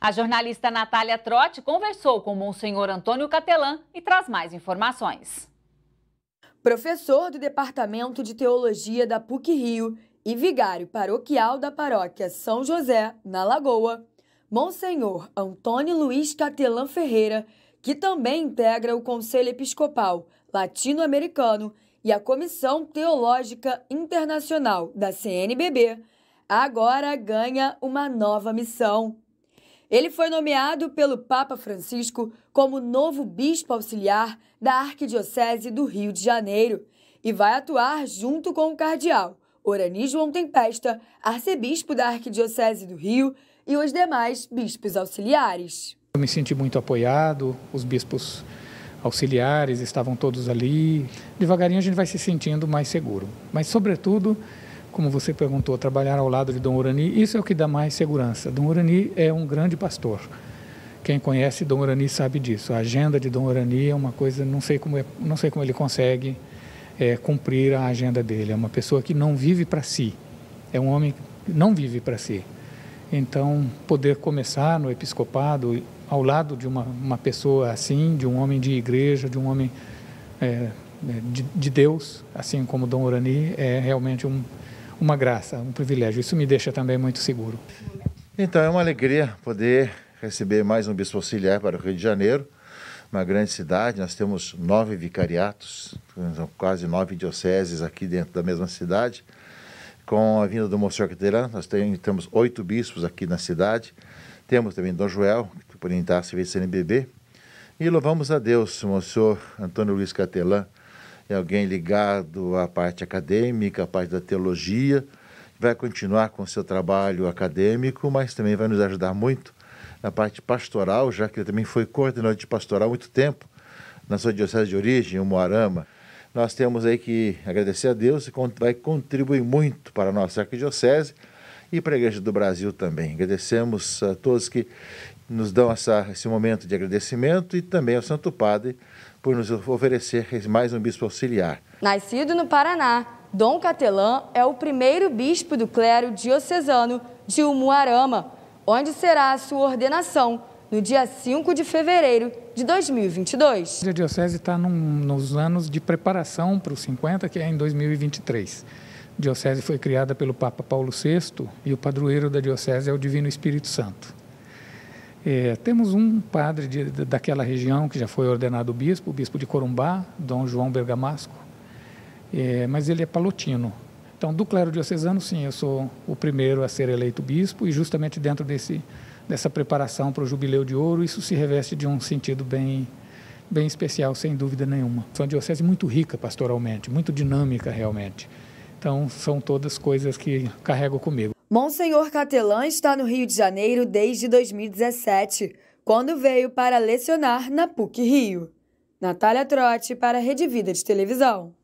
A jornalista Natália Trotti conversou com Monsenhor Antônio Catelan e traz mais informações. Professor do Departamento de Teologia da PUC-Rio e vigário paroquial da paróquia São José, na Lagoa, Monsenhor Antônio Luiz Catelan Ferreira, que também integra o Conselho Episcopal Latino-Americano e a Comissão Teológica Internacional da CNBB, agora ganha uma nova missão. Ele foi nomeado pelo Papa Francisco como novo bispo auxiliar da Arquidiocese do Rio de Janeiro e vai atuar junto com o cardeal Orani João Tempesta, arcebispo da Arquidiocese do Rio e os demais bispos auxiliares. Eu me senti muito apoiado, os bispos auxiliares estavam todos ali. Devagarinho a gente vai se sentindo mais seguro, mas sobretudo como você perguntou, trabalhar ao lado de Dom Urani, isso é o que dá mais segurança. Dom Urani é um grande pastor. Quem conhece Dom Urani sabe disso. A agenda de Dom Urani é uma coisa, não sei como, é, não sei como ele consegue é, cumprir a agenda dele. É uma pessoa que não vive para si. É um homem que não vive para si. Então, poder começar no episcopado ao lado de uma, uma pessoa assim, de um homem de igreja, de um homem é, de, de Deus, assim como Dom Urani, é realmente um, uma graça, um privilégio. Isso me deixa também muito seguro. Então é uma alegria poder receber mais um bispo auxiliar para o Rio de Janeiro, uma grande cidade. Nós temos nove vicariatos, quase nove dioceses aqui dentro da mesma cidade. Com a vinda do Monsenhor Quiteran, nós temos oito bispos aqui na cidade. Temos também Dom Joel, que por entrar se CNBB. E louvamos a Deus, Monsenhor Antônio Luiz Catelã, é alguém ligado à parte acadêmica, à parte da teologia, vai continuar com o seu trabalho acadêmico, mas também vai nos ajudar muito na parte pastoral, já que ele também foi coordenador de pastoral há muito tempo na sua diocese de origem, o Moarama. Nós temos aí que agradecer a Deus e vai contribuir muito para a nossa arquidiocese e para a Igreja do Brasil também. Agradecemos a todos que nos dão essa, esse momento de agradecimento e também ao Santo Padre por nos oferecer mais um bispo auxiliar. Nascido no Paraná, Dom Catelã é o primeiro bispo do clero diocesano de Umuarama, onde será a sua ordenação no dia 5 de fevereiro de 2022. A Diocese está nos anos de preparação para os 50, que é em 2023. A diocese foi criada pelo Papa Paulo VI e o padroeiro da diocese é o Divino Espírito Santo. É, temos um padre de, daquela região que já foi ordenado bispo, o bispo de Corumbá, Dom João Bergamasco, é, mas ele é palotino. Então, do clero diocesano, sim, eu sou o primeiro a ser eleito bispo e justamente dentro desse, dessa preparação para o Jubileu de Ouro, isso se reveste de um sentido bem, bem especial, sem dúvida nenhuma. Foi uma diocese muito rica pastoralmente, muito dinâmica realmente. Então, são todas coisas que carrego comigo. Monsenhor Catelã está no Rio de Janeiro desde 2017, quando veio para lecionar na PUC Rio. Natália Trotti para a Rede Vida de Televisão.